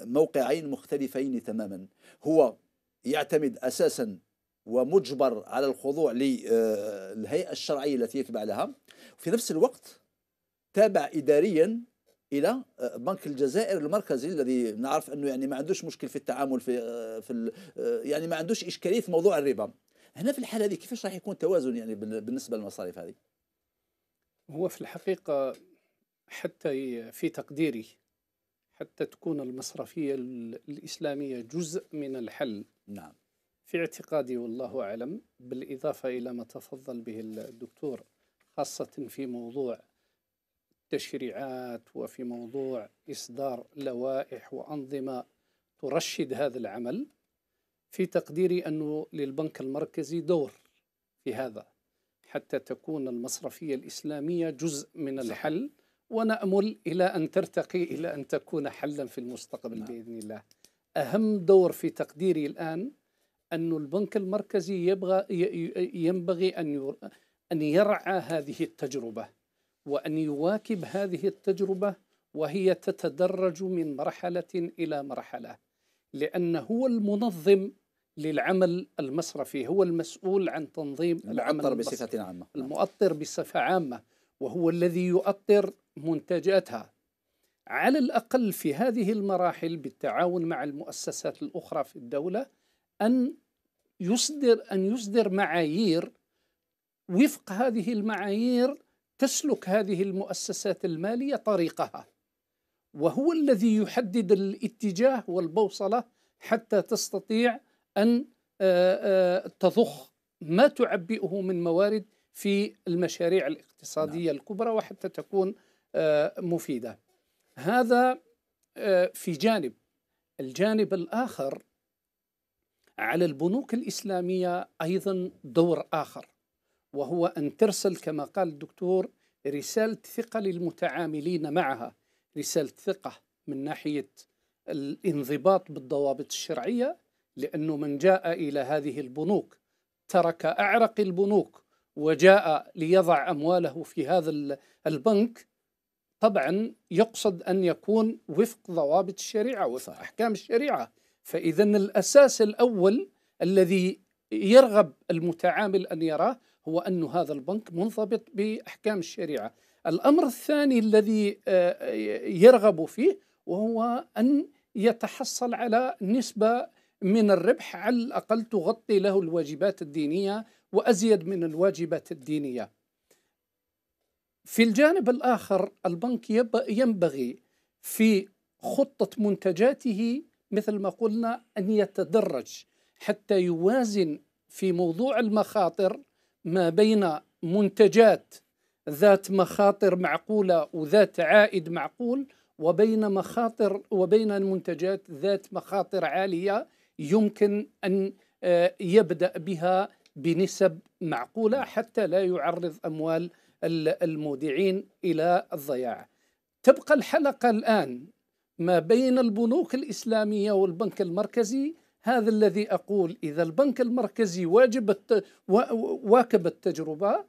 موقعين مختلفين تماما هو يعتمد أساسا ومجبر على الخضوع للهيئة الشرعية التي يتبع لها في نفس الوقت تابع إداريا الى بنك الجزائر المركزي الذي نعرف انه يعني ما عندوش مشكل في التعامل في في يعني ما عندوش اشكاليه في موضوع الربا هنا في الحاله هذه كيفاش راح يكون التوازن يعني بالنسبه للمصاريف هذه هو في الحقيقه حتى في تقديري حتى تكون المصرفية الإسلامية جزء من الحل نعم في اعتقادي والله أعلم بالإضافة إلى ما تفضل به الدكتور خاصة في موضوع تشريعات وفي موضوع إصدار لوائح وأنظمة ترشد هذا العمل في تقديري أنه للبنك المركزي دور في هذا حتى تكون المصرفية الإسلامية جزء من الحل صح. ونأمل إلى أن ترتقي إلى أن تكون حلا في المستقبل نعم. بإذن الله أهم دور في تقديري الآن أن البنك المركزي يبغى ينبغي أن أن يرعى هذه التجربة وأن يواكب هذه التجربة وهي تتدرج من مرحلة إلى مرحلة لأن هو المنظم للعمل المصرفي هو المسؤول عن تنظيم العمل نعم. المؤطر بصفة عامة المؤطر بصفة عامة وهو الذي يؤطر منتجاتها على الأقل في هذه المراحل بالتعاون مع المؤسسات الأخرى في الدولة أن يصدر أن يصدر معايير وفق هذه المعايير تسلك هذه المؤسسات المالية طريقها وهو الذي يحدد الاتجاه والبوصلة حتى تستطيع أن تضخ ما تعبئه من موارد في المشاريع الاقتصادية نعم. الكبرى وحتى تكون آه، مفيدة هذا آه، في جانب الجانب الآخر على البنوك الإسلامية أيضا دور آخر وهو أن ترسل كما قال الدكتور رسالة ثقة للمتعاملين معها رسالة ثقة من ناحية الانضباط بالضوابط الشرعية لأنه من جاء إلى هذه البنوك ترك أعرق البنوك وجاء ليضع امواله في هذا البنك طبعا يقصد ان يكون وفق ضوابط الشريعه وفق صح. احكام الشريعه فاذا الاساس الاول الذي يرغب المتعامل ان يراه هو ان هذا البنك منضبط باحكام الشريعه الامر الثاني الذي آه، يرغب فيه وهو ان يتحصل على نسبه من الربح على الاقل تغطي له الواجبات الدينيه وأزيد من الواجبات الدينية في الجانب الآخر البنك ينبغي في خطة منتجاته مثل ما قلنا أن يتدرج حتى يوازن في موضوع المخاطر ما بين منتجات ذات مخاطر معقولة وذات عائد معقول وبين مخاطر وبين المنتجات ذات مخاطر عالية يمكن أن آه، يبدأ بها بنسب معقوله حتى لا يعرض اموال المودعين الى الضياع. تبقى الحلقه الان ما بين البنوك الاسلاميه والبنك المركزي هذا الذي اقول اذا البنك المركزي واجب واكب التجربه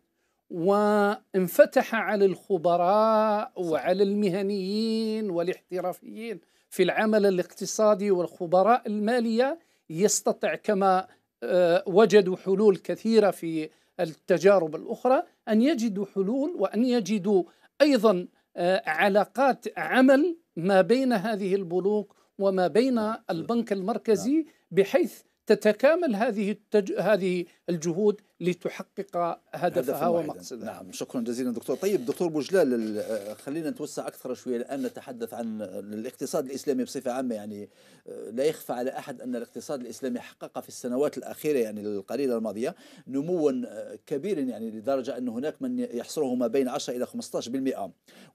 وانفتح على الخبراء وعلى المهنيين والاحترافيين في العمل الاقتصادي والخبراء الماليه يستطيع كما آه، وجدوا حلول كثيرة في التجارب الأخرى أن يجدوا حلول وأن يجدوا أيضا آه، علاقات عمل ما بين هذه البنوك وما بين نعم، البنك نعم. المركزي بحيث تتكامل هذه التج... هذه الجهود لتحقق هدفها ومقصدها نعم شكرا جزيلا دكتور طيب دكتور بوجلال خلينا نتوسع اكثر شويه الان نتحدث عن الاقتصاد الاسلامي بصفه عامه يعني لا يخفى على احد ان الاقتصاد الاسلامي حقق في السنوات الاخيره يعني القليله الماضيه نموا كبيرا يعني لدرجه ان هناك من يحصره ما بين 10 الى 15%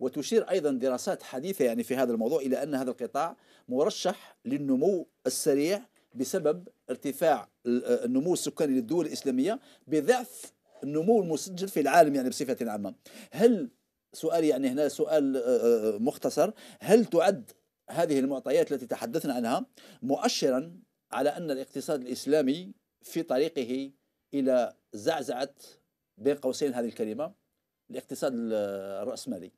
وتشير ايضا دراسات حديثه يعني في هذا الموضوع الى ان هذا القطاع مرشح للنمو السريع بسبب ارتفاع آه، النمو السكاني للدول الإسلامية بضعف النمو المسجل في العالم يعني بصفة عامة هل سؤال يعني هنا سؤال آه، آه، مختصر هل تعد هذه المعطيات التي تحدثنا عنها مؤشرا على أن الاقتصاد الإسلامي في طريقه إلى زعزعة بين قوسين هذه الكلمة الاقتصاد الرأسمالي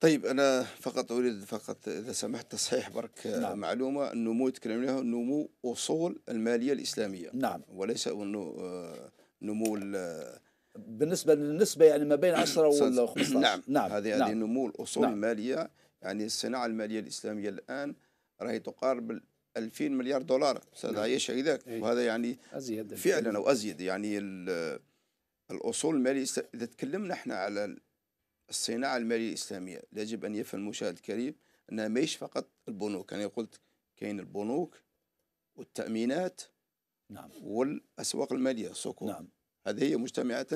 طيب انا فقط اريد فقط اذا سمحت تصحيح برك نعم. معلومه النمو عليها نمو اصول الماليه الاسلاميه نعم وليس انه آه، نمو بالنسبه للنسبه يعني ما بين 10 و 15 نعم نعم هذه نعم. هذه نمو الاصول نعم. الماليه يعني الصناعه الماليه الاسلاميه الان راهي تقارب 2000 مليار دولار استاذ نعم. عايش هكذاك وهذا يعني أزيد فعلا او ازيد يعني الاصول الماليه اذا تكلمنا احنا على الصناعة المالية الإسلامية يجب أن يفهم المشاهد الكريم أنها ليس فقط البنوك أنا يعني قلت كاين البنوك والتأمينات نعم والأسواق المالية السوق نعم هذه هي مجتمعة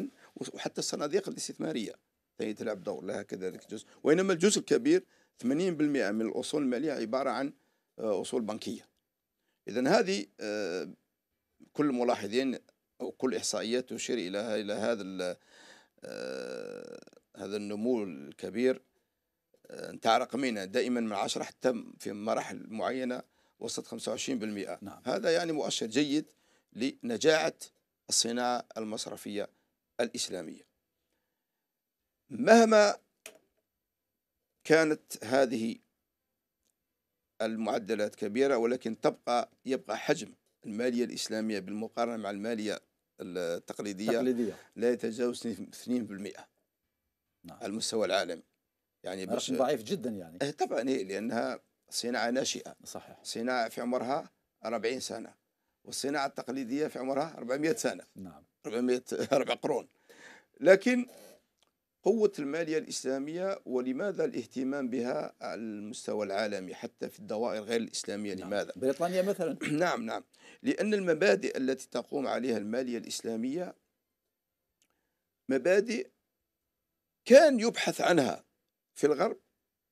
وحتى الصناديق الاستثمارية ثاني تلعب دور لها كذلك جزء وإنما الجزء الكبير 80% من الأصول المالية عبارة عن آه، أصول بنكية إذا هذه آه، كل ملاحظين أو كل إحصائيات تشير إلى إلى هذا آه، هذا النمو الكبير آه، نتاع رقمينا دائما من 10 حتى في مراحل معينه وصلت 25% نعم. هذا يعني مؤشر جيد لنجاعه الصناعه المصرفيه الاسلاميه مهما كانت هذه المعدلات كبيره ولكن تبقى يبقى حجم الماليه الاسلاميه بالمقارنه مع الماليه التقليديه, التقليدية. لا يتجاوز 2% نعم. المستوى العالمي يعني رقم ضعيف جدا يعني إيه، طبعا إيه، لانها صناعه ناشئه صحيح صناعه في عمرها 40 سنه والصناعه التقليديه في عمرها 400 سنه نعم 400 اربع قرون لكن قوة المالية الإسلامية ولماذا الاهتمام بها على المستوى العالمي حتى في الدوائر غير الإسلامية نعم. لماذا؟ بريطانيا مثلا نعم نعم لأن المبادئ التي تقوم عليها المالية الإسلامية مبادئ كان يبحث عنها في الغرب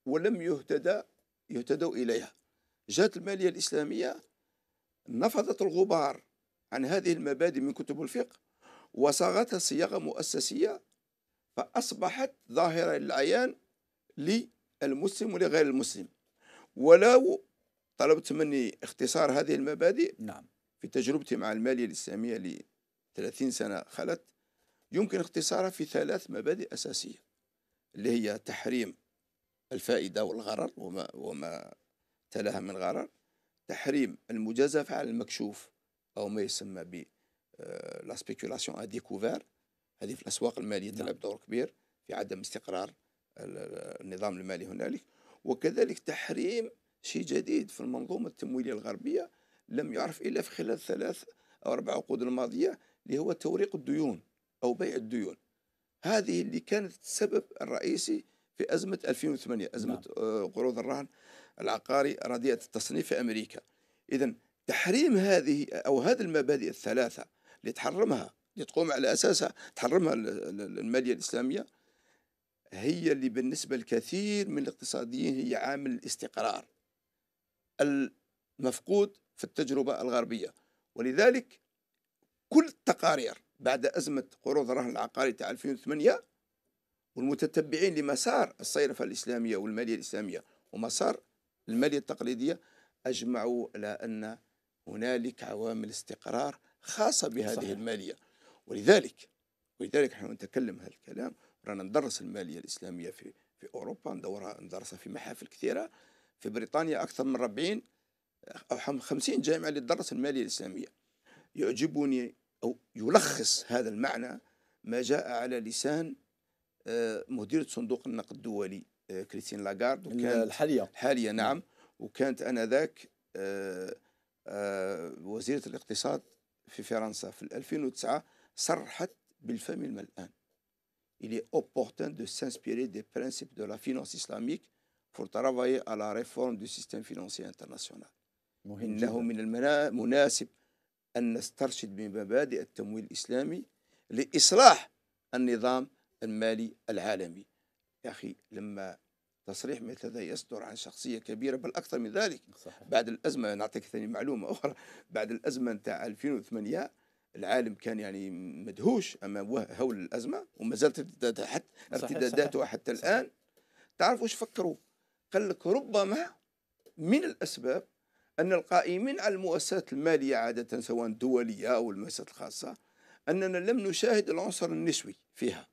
ولم يهتدى يهتدوا إليها جاءت المالية الإسلامية نفضت الغبار عن هذه المبادئ من كتب الفقه وصاغتها صياغة مؤسسية فأصبحت ظاهرة للعيان للمسلم ولغير المسلم ولو طلبت مني اختصار هذه المبادئ نعم في تجربتي مع المالية الإسلامية ل 30 سنة خلت يمكن اختصارها في ثلاث مبادئ أساسية اللي هي تحريم الفائدة والغرر وما, وما تلاها من غرر تحريم المجازفة على المكشوف أو ما يسمى ب لا سبيكولاسيون ا ديكوفير هذه في الأسواق المالية تلعب نعم. دور كبير في عدم استقرار النظام المالي هنالك وكذلك تحريم شيء جديد في المنظومة التمويلية الغربية لم يعرف إلا في خلال ثلاث أو أربع عقود الماضية اللي هو توريق الديون أو بيع الديون هذه اللي كانت السبب الرئيسي في أزمة 2008 أزمة نعم. قروض آه، الرهن العقاري رديئة التصنيف في أمريكا إذا تحريم هذه أو هذه المبادئ الثلاثة اللي تحرمها اللي تقوم على أساسها تحرمها المالية الإسلامية هي اللي بالنسبة لكثير من الاقتصاديين هي عامل الاستقرار المفقود في التجربة الغربية ولذلك كل التقارير بعد أزمة قروض الرهن العقاري تاع 2008 والمتتبعين لمسار الصيرفة الإسلامية والمالية الإسلامية ومسار المالية التقليدية أجمعوا على أن هنالك عوامل استقرار خاصة بهذه صحيح. المالية ولذلك ولذلك نحن نتكلم هذا الكلام رانا ندرس المالية الإسلامية في في أوروبا ندورها ندرسها في محافل كثيرة في بريطانيا أكثر من 40 أو 50 جامعة اللي تدرس المالية الإسلامية يعجبني أو يلخص هذا المعنى ما جاء على لسان آه، مديرة صندوق النقد الدولي آه، كريستين لاغارد الحالية الحالية نعم, نعم. وكانت آنذاك آه، وزيرة الاقتصاد في فرنسا في 2009 صرحت بالفم الملآن Il est opportun de s'inspirer des principes de la finance islamique pour travailler à la réforme du système financier international. إنه من المناسب أن نسترشد بمبادئ التمويل الإسلامي لإصلاح النظام المالي العالمي يا أخي لما تصريح مثل هذا يصدر عن شخصية كبيرة بل أكثر من ذلك صحيح. بعد الأزمة نعطيك ثاني معلومة أخرى بعد الأزمة نتاع 2008 العالم كان يعني مدهوش أمام هول الأزمة وما زالت حتى ارتداداته حتى الآن تعرف وش فكروا قال لك ربما من الأسباب أن القائمين على المؤسسات المالية عادة سواء الدولية أو المؤسسات الخاصة أننا لم نشاهد العنصر النسوي فيها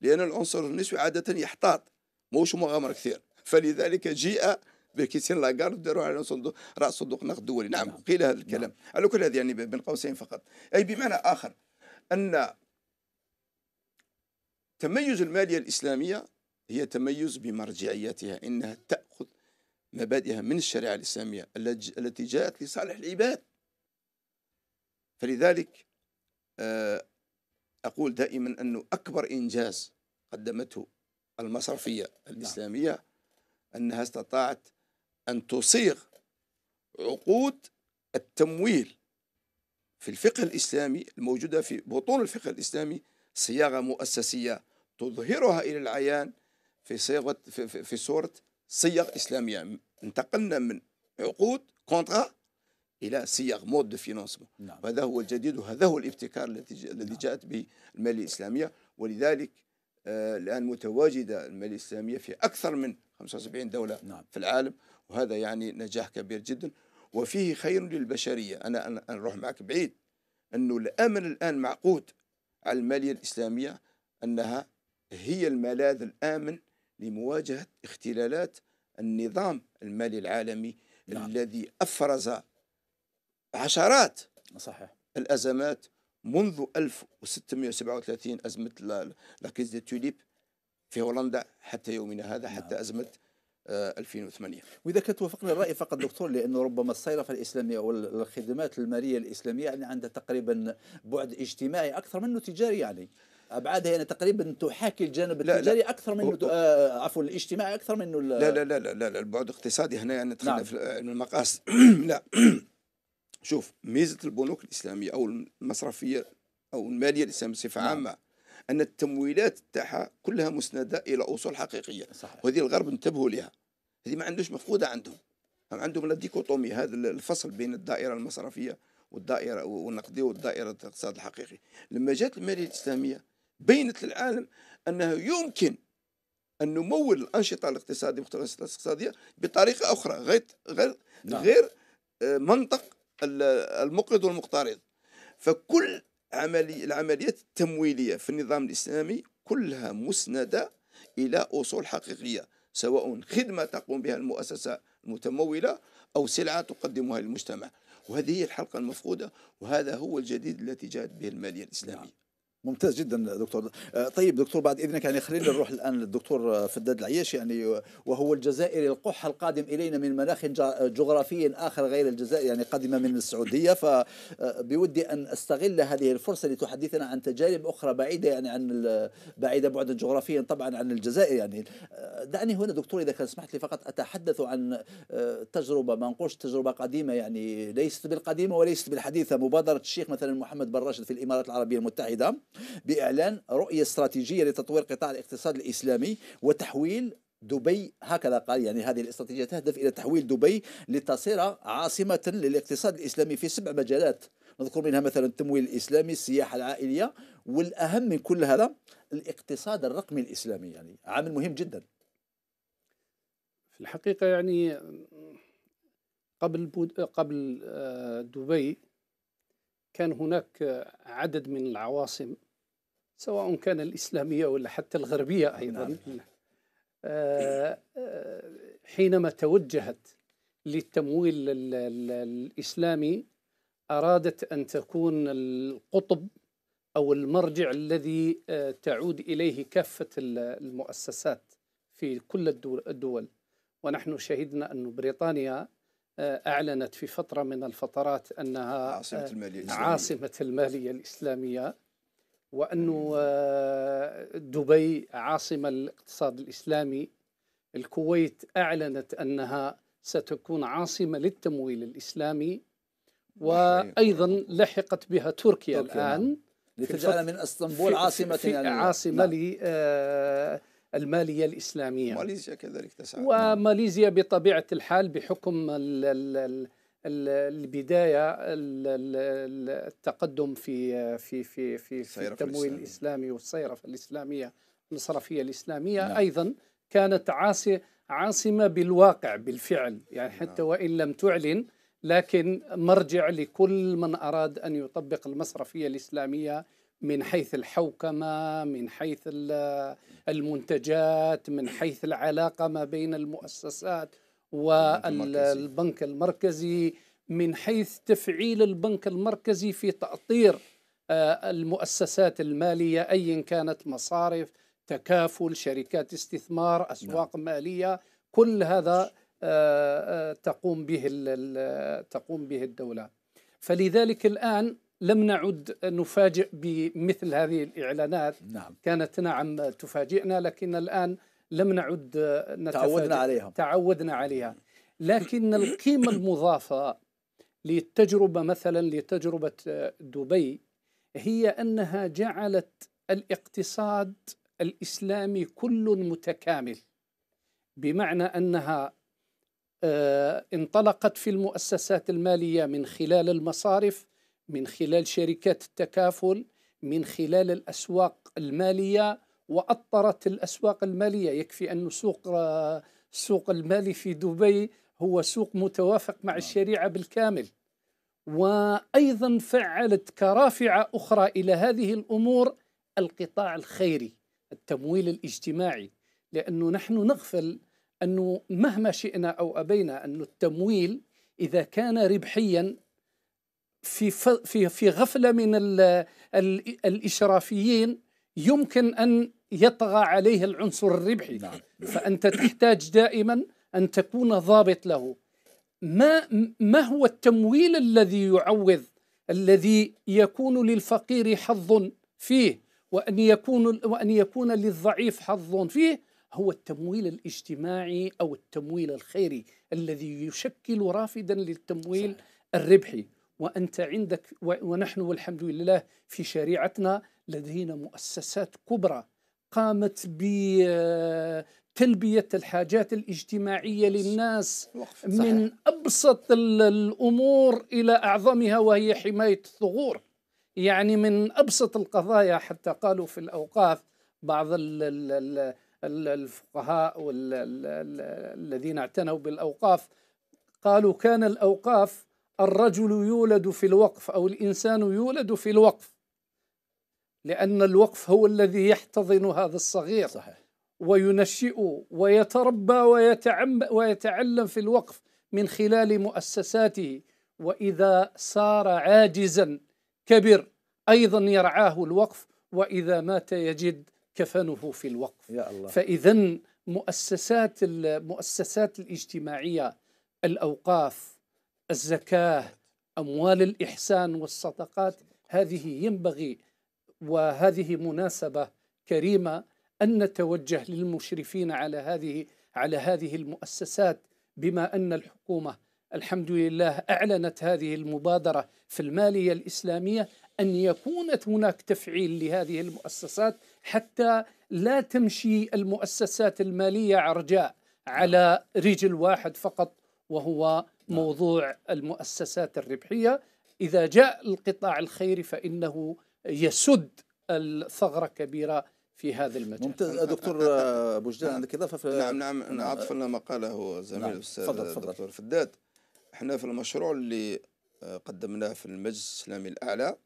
لأن العنصر النسوي عادة يحتاط موش مغامرة كثير فلذلك جيء بكيسين لاغارد داروا على صندوق راس صندوق النقد الدولي نعم،, نعم, قيل هذا نعم. الكلام على كل هذا يعني بين قوسين فقط أي بمعنى آخر أن تميز المالية الإسلامية هي تميز بمرجعيتها إنها تأخذ مبادئها من الشريعة الإسلامية التي جاءت لصالح العباد فلذلك آه، أقول دائما أنه أكبر إنجاز قدمته المصرفية نعم. الإسلامية أنها استطاعت أن تصيغ عقود التمويل في الفقه الإسلامي الموجودة في بطون الفقه الإسلامي صياغة مؤسسية تظهرها إلى العيان في صيغة في, في, في صورة صيغ إسلامية يعني انتقلنا من عقود كونترا الى صيغ مود دو فينونسمون نعم. وهذا هو الجديد وهذا هو الابتكار الذي الذي نعم. جاءت به الماليه الاسلاميه ولذلك آه الان متواجده الماليه الاسلاميه في اكثر من 75 دوله نعم. في العالم وهذا يعني نجاح كبير جدا وفيه خير للبشريه انا انا نروح معك بعيد انه الامل الان معقود على الماليه الاسلاميه انها هي الملاذ الامن لمواجهة اختلالات النظام المالي العالمي نعم. الذي أفرز عشرات صحيح. الأزمات منذ 1637 أزمة لاكيز دي توليب في هولندا حتى يومنا هذا نعم. حتى نعم. أزمة 2008 آه، واذا كنت توافقني الراي فقط دكتور لانه ربما الصيرفه الاسلاميه والخدمات الماليه الاسلاميه يعني عندها تقريبا بعد اجتماعي اكثر منه تجاري يعني ابعادها يعني تقريبا تحاكي الجانب التجاري لا لا اكثر منه آه عفوا الاجتماعي اكثر منه لا لا لا لا, لا, لا البعد الاقتصادي هنا يعني دخلنا نعم. في المقاس لا شوف ميزه البنوك الاسلاميه او المصرفيه او الماليه الاسلاميه بصفه نعم. عامه ان التمويلات تاعها كلها مسنده الى اصول حقيقيه صحيح. وهذه الغرب انتبهوا لها هذه ما عندوش مفقوده عندهم عندهم لا ديكوتومي هذا الفصل بين الدائره المصرفيه والدائره والنقديه والدائره الاقتصاد الحقيقي لما جات الماليه الاسلاميه بينت للعالم أنه يمكن أن نمول الأنشطة الاقتصادية الانشطه الاقتصادية بطريقة أخرى غير غير نعم. غير آه، منطق المقرض والمقترض فكل عملي العمليات التمويلية في النظام الإسلامي كلها مسندة إلى أصول حقيقية سواء خدمة تقوم بها المؤسسة المتمولة أو سلعة تقدمها للمجتمع وهذه هي الحلقة المفقودة وهذا هو الجديد التي جاءت به المالية الإسلامية نعم. ممتاز جدا دكتور آه، طيب دكتور بعد اذنك يعني خلينا نروح الان للدكتور فداد العياش يعني وهو الجزائري القح القادم الينا من مناخ جغرافي اخر غير الجزائر يعني قادمه من السعوديه فبودي آه، ان استغل هذه الفرصه لتحدثنا عن تجارب اخرى بعيده يعني عن بعيده بعدا جغرافيا طبعا عن الجزائر يعني آه، دعني هنا دكتور اذا كان سمحت لي فقط اتحدث عن تجربه ما نقولش تجربه قديمه يعني ليست بالقديمه وليست بالحديثه مبادره الشيخ مثلا محمد بن راشد في الامارات العربيه المتحده بإعلان رؤية استراتيجية لتطوير قطاع الاقتصاد الإسلامي وتحويل دبي هكذا قال يعني هذه الاستراتيجية تهدف إلى تحويل دبي لتصير عاصمة للاقتصاد الإسلامي في سبع مجالات نذكر منها مثلا التمويل الإسلامي السياحة العائلية والأهم من كل هذا الاقتصاد الرقمي الإسلامي يعني عامل مهم جدا في الحقيقة يعني قبل بود... قبل آه، دبي كان هناك عدد من العواصم سواء كان الإسلامية ولا حتى الغربية أيضا نعم. نعم. آه، حينما توجهت للتمويل الإسلامي أرادت أن تكون القطب أو المرجع الذي آه، تعود إليه كافة المؤسسات في كل الدول ونحن شهدنا أن بريطانيا أعلنت في فترة من الفترات أنها عاصمة آه، المالية الإسلامية, عاصمة المالية الإسلامية وأن آه، دبي عاصمة الاقتصاد الإسلامي الكويت أعلنت أنها ستكون عاصمة للتمويل الإسلامي وأيضا لحقت بها تركيا, تركيا نعم. الآن نعم. لتجعل من اسطنبول عاصمة يعني. عاصمة نعم. آه، المالية الإسلامية ماليزيا كذلك تسعى نعم. وماليزيا بطبيعة الحال بحكم الـ الـ البدايه التقدم في في في في, في التمويل الاسلامي والصيرفه الاسلاميه المصرفية الاسلاميه نعم. ايضا كانت عاصمه بالواقع بالفعل يعني حتى نعم. وان لم تعلن لكن مرجع لكل من اراد ان يطبق المصرفيه الاسلاميه من حيث الحوكمه من حيث المنتجات من حيث العلاقه ما بين المؤسسات والبنك المركزي من حيث تفعيل البنك المركزي في تاطير آه، المؤسسات الماليه ايا كانت مصارف تكافل شركات استثمار نعم. اسواق نعم. ماليه كل هذا آه، آه، تقوم به تقوم به الدوله فلذلك الان لم نعد نفاجئ بمثل هذه الإعلانات نعم. كانت نعم تفاجئنا لكن الآن لم نعد تعودنا عليها تعودنا عليها لكن القيمة المضافة للتجربة مثلا لتجربة دبي هي أنها جعلت الاقتصاد الإسلامي كل متكامل بمعنى أنها آه، انطلقت في المؤسسات المالية من خلال المصارف من خلال شركات التكافل من خلال الأسواق المالية وأطرت الأسواق المالية يكفي أن سوق السوق المالي في دبي هو سوق متوافق مع نعم. الشريعة بالكامل وأيضا فعلت كرافعة أخرى إلى هذه الأمور القطاع الخيري التمويل الاجتماعي لأنه نحن نغفل أنه مهما شئنا أو أبينا أن التمويل إذا كان ربحيا في في في غفله من الاشرافيين يمكن ان يطغى عليه العنصر الربحي نعم. فانت تحتاج دائما ان تكون ضابط له ما ما هو التمويل الذي يعوض الذي يكون للفقير حظ فيه وان يكون وان يكون للضعيف حظ فيه هو التمويل الاجتماعي او التمويل الخيري الذي يشكل رافدا للتمويل صحيح. الربحي وأنت عندك ونحن والحمد لله في شريعتنا لدينا مؤسسات كبرى قامت بتلبية الحاجات الاجتماعية للناس من أبسط الأمور إلى أعظمها وهي حماية الثغور يعني من أبسط القضايا حتى قالوا في الأوقاف بعض الفقهاء والذين اعتنوا بالأوقاف قالوا كان الأوقاف الرجل يولد في الوقف أو الإنسان يولد في الوقف لأن الوقف هو الذي يحتضن هذا الصغير صحيح. وينشئه ويتربى ويتعلم في الوقف من خلال مؤسساته وإذا صار عاجزا كبر أيضا يرعاه الوقف وإذا مات يجد كفنه في الوقف يا الله. فإذا مؤسسات المؤسسات الاجتماعية الأوقاف الزكاة أموال الإحسان والصدقات هذه ينبغي وهذه مناسبة كريمة أن نتوجه للمشرفين على هذه على هذه المؤسسات بما أن الحكومة الحمد لله أعلنت هذه المبادرة في المالية الإسلامية أن يكون هناك تفعيل لهذه المؤسسات حتى لا تمشي المؤسسات المالية عرجاء على رجل واحد فقط وهو موضوع المؤسسات الربحية إذا جاء القطاع الخيري فإنه يسد الثغرة كبيرة في هذا المجال ممتاز نعم. دكتور نعم. بوجدان عندك إضافة في نعم نعم, نعم. أنا عطفا لما قاله زميل نعم. الأستاذ الدكتور فداد احنا في المشروع اللي آه، قدمناه في المجلس الإسلامي الأعلى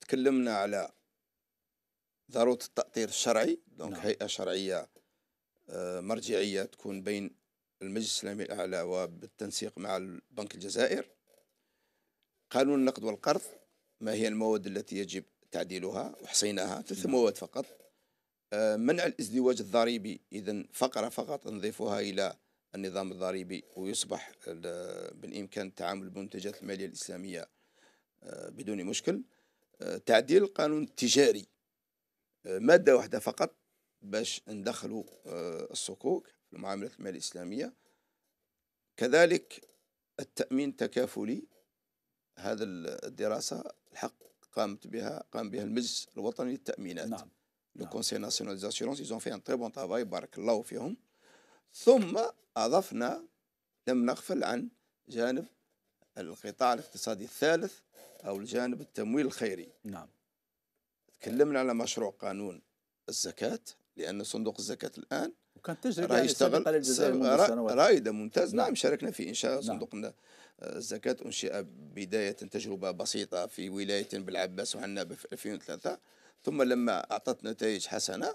تكلمنا على ضروره التاطير الشرعي دونك نعم. هيئه شرعيه آه، مرجعيه تكون بين المجلس الإسلامي الأعلى وبالتنسيق مع بنك الجزائر قانون النقد والقرض ما هي المواد التي يجب تعديلها وحصيناها ثلاث نعم. مواد فقط آه، منع الازدواج الضريبي إذا فقرة فقط نضيفها إلى النظام الضريبي ويصبح بالإمكان التعامل بالمنتجات المالية الإسلامية آه، بدون مشكل آه، تعديل القانون التجاري مادة واحدة فقط باش ندخلوا الصكوك في المعاملة المالية الإسلامية كذلك التأمين التكافلي هذا الدراسة الحق قامت بها قام بها المجلس الوطني للتأمينات نعم. لو كونسي ناسيونال داسيورونس ايزون في ان تري بون تافاي بارك الله فيهم ثم أضفنا لم نغفل عن جانب القطاع الاقتصادي الثالث أو الجانب التمويل الخيري نعم تكلمنا على مشروع قانون الزكاة لأن صندوق الزكاة الآن كانت تجربه راه يعني يشتغل رائده ممتاز نعم،, نعم شاركنا في انشاء نعم. صندوق نعم. الزكاة آه، أنشئ بداية تجربة بسيطة في ولاية بالعباس وعنابة في 2003 ثم لما أعطت نتائج حسنة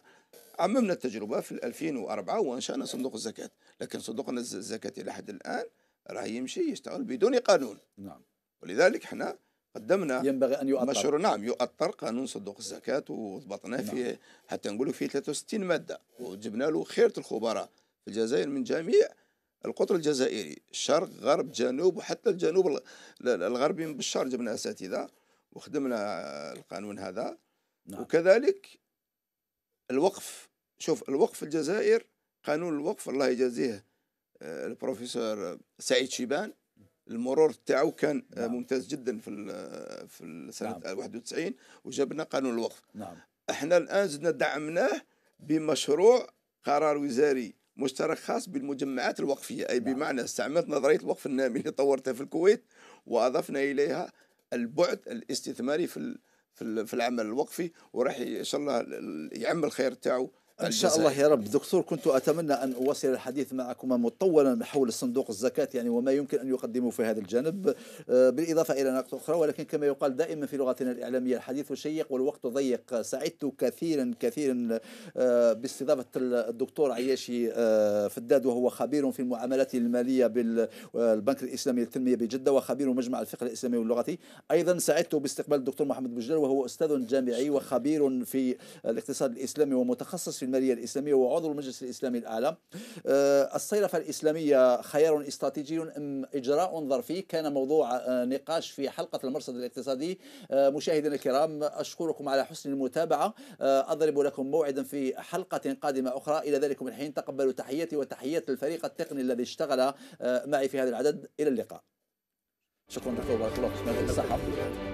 عممنا التجربة في 2004 وأنشأنا صندوق الزكاة لكن صندوقنا الزكاة إلى حد الآن راه يمشي يشتغل بدون قانون نعم ولذلك احنا قدمنا ينبغي ان يؤطر مشروع نعم يؤطر قانون صندوق الزكاه وضبطناه نعم. فيه حتى نقولوا فيه 63 ماده وجبنا له خيره الخبراء في الجزائر من جميع القطر الجزائري شرق غرب جنوب وحتى الجنوب الغربي من بشار جبنا اساتذه وخدمنا القانون هذا نعم. وكذلك الوقف شوف الوقف في الجزائر قانون الوقف الله يجازيه آه، البروفيسور سعيد شيبان المرور تاعو كان آه، نعم. ممتاز جدا في آه، في سنه نعم. 91 وجبنا قانون الوقف نعم. احنا الان زدنا دعمناه بمشروع قرار وزاري مشترك خاص بالمجمعات الوقفيه اي نعم. بمعنى استعملت نظريه الوقف النامي اللي طورتها في الكويت واضفنا اليها البعد الاستثماري في في العمل الوقفي وراح ان شاء الله يعم الخير تاعو إن شاء الله يا رب دكتور كنت أتمنى أن أواصل الحديث معكما مطولا حول الصندوق الزكاة يعني وما يمكن أن يقدمه في هذا الجانب آه، بالإضافة إلى نقطه أخرى ولكن كما يقال دائما في لغتنا الإعلامية الحديث شيق والوقت ضيق سعدت كثيرا كثيرا آه، باستضافة الدكتور عياشي آه، فداد وهو خبير في المعاملات المالية بالبنك الإسلامي للتنمية بجدة وخبير مجمع الفقه الإسلامي واللغة أيضا سعدت باستقبال الدكتور محمد بجلال وهو أستاذ جامعي وخبير في الاقتصاد الإسلامي ومتخصص في المالية الإسلامية وعضو المجلس الإسلامي الأعلى آه، الصيرفة الإسلامية خيار استراتيجي أم إجراء ظرفي كان موضوع آه، نقاش في حلقة المرصد الاقتصادي آه، مشاهدينا الكرام أشكركم على حسن المتابعة أضرب لكم موعدا في حلقة قادمة أخرى إلى ذلك الحين تقبلوا تحياتي وتحيات الفريق التقني الذي اشتغل معي في هذا العدد إلى اللقاء شكرا دكتور بارك الله فيك